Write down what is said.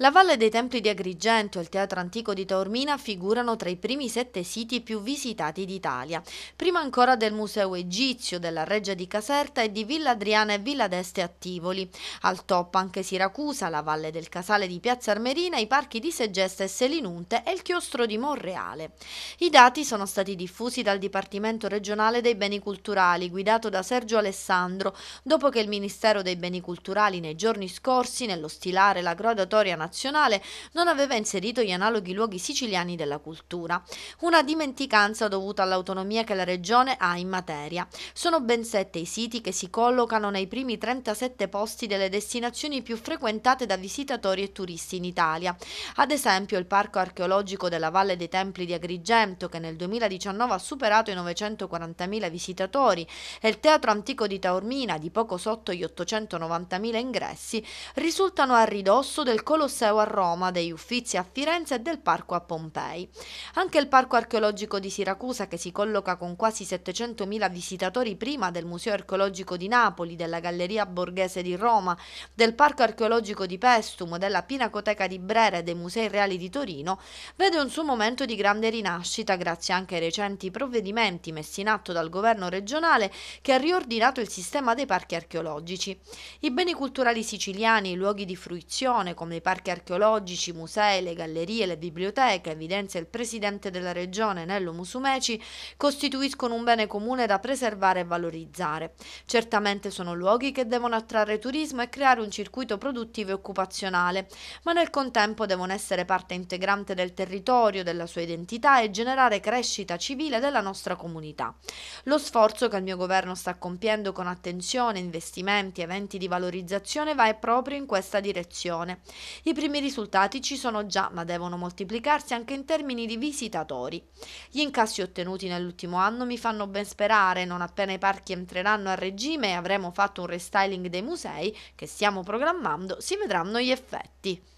La Valle dei Templi di Agrigento e il Teatro Antico di Taormina figurano tra i primi sette siti più visitati d'Italia, prima ancora del Museo Egizio, della Reggia di Caserta e di Villa Adriana e Villa d'Este a Tivoli. Al top anche Siracusa, la Valle del Casale di Piazza Armerina, i parchi di Segesta e Selinunte e il chiostro di Monreale. I dati sono stati diffusi dal Dipartimento regionale dei beni culturali, guidato da Sergio Alessandro, dopo che il Ministero dei beni culturali nei giorni scorsi, nello stilare la gradatoria nazionale, nazionale non aveva inserito gli analoghi luoghi siciliani della cultura. Una dimenticanza dovuta all'autonomia che la regione ha in materia. Sono ben sette i siti che si collocano nei primi 37 posti delle destinazioni più frequentate da visitatori e turisti in Italia. Ad esempio il Parco archeologico della Valle dei Templi di Agrigento, che nel 2019 ha superato i 940.000 visitatori, e il Teatro Antico di Taormina, di poco sotto gli 890.000 ingressi, risultano a ridosso del Colosseo Colosseo a Roma, degli Uffizi a Firenze e del Parco a Pompei. Anche il Parco archeologico di Siracusa, che si colloca con quasi 700.000 visitatori prima del Museo archeologico di Napoli, della Galleria Borghese di Roma, del Parco archeologico di Pestum, della Pinacoteca di Brera e dei Musei Reali di Torino, vede un suo momento di grande rinascita grazie anche ai recenti provvedimenti messi in atto dal governo regionale che ha riordinato il sistema dei parchi archeologici. I beni culturali siciliani, i luoghi di fruizione come i parchi parchi archeologici, musei, le gallerie, le biblioteche, evidenzia il presidente della regione Nello Musumeci, costituiscono un bene comune da preservare e valorizzare. Certamente sono luoghi che devono attrarre turismo e creare un circuito produttivo e occupazionale, ma nel contempo devono essere parte integrante del territorio, della sua identità e generare crescita civile della nostra comunità. Lo sforzo che il mio governo sta compiendo con attenzione, investimenti, eventi di valorizzazione va proprio in questa direzione. I primi risultati ci sono già, ma devono moltiplicarsi anche in termini di visitatori. Gli incassi ottenuti nell'ultimo anno mi fanno ben sperare, non appena i parchi entreranno a regime e avremo fatto un restyling dei musei che stiamo programmando, si vedranno gli effetti.